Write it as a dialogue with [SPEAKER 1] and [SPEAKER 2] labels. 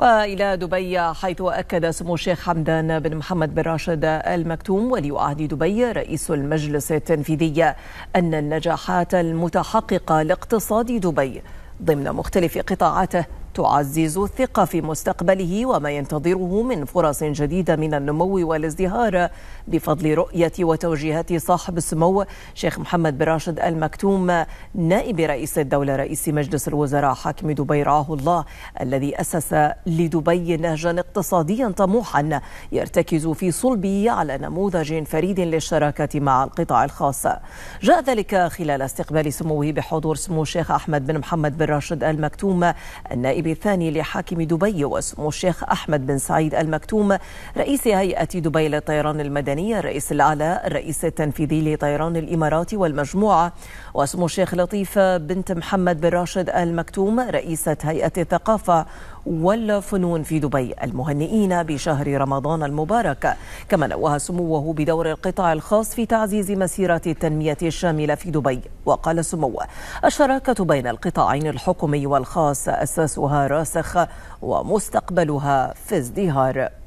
[SPEAKER 1] وإلى دبي حيث أكد سمو الشيخ حمدان بن محمد بن راشد المكتوم ولي عهد دبي رئيس المجلس التنفيذي أن النجاحات المتحققة لاقتصاد دبي ضمن مختلف قطاعاته تعزز الثقة في مستقبله وما ينتظره من فرص جديدة من النمو والازدهار بفضل رؤية وتوجيهات صاحب السمو شيخ محمد بن راشد المكتوم نائب رئيس الدولة رئيس مجلس الوزراء حاكم دبي رعاه الله الذي أسس لدبي نهجا اقتصاديا طموحا يرتكز في صلبه على نموذج فريد للشراكة مع القطاع الخاص جاء ذلك خلال استقبال سموه بحضور سمو الشيخ أحمد بن محمد بن راشد المكتوم النائب الثاني لحاكم دبي وسمو الشيخ أحمد بن سعيد المكتوم رئيس هيئة دبي للطيران المدني الرئيس الأعلى الرئيس التنفيذي لطيران الإمارات والمجموعة وسمو الشيخ لطيفة بنت محمد بن راشد المكتوم رئيسة هيئة الثقافة والفنون في دبي المهنئين بشهر رمضان المبارك كما نوه سموه بدور القطاع الخاص في تعزيز مسيرة التنمية الشاملة في دبي وقال سموه الشراكة بين القطاعين الحكومي والخاص أساسها راسخ ومستقبلها في ازدهار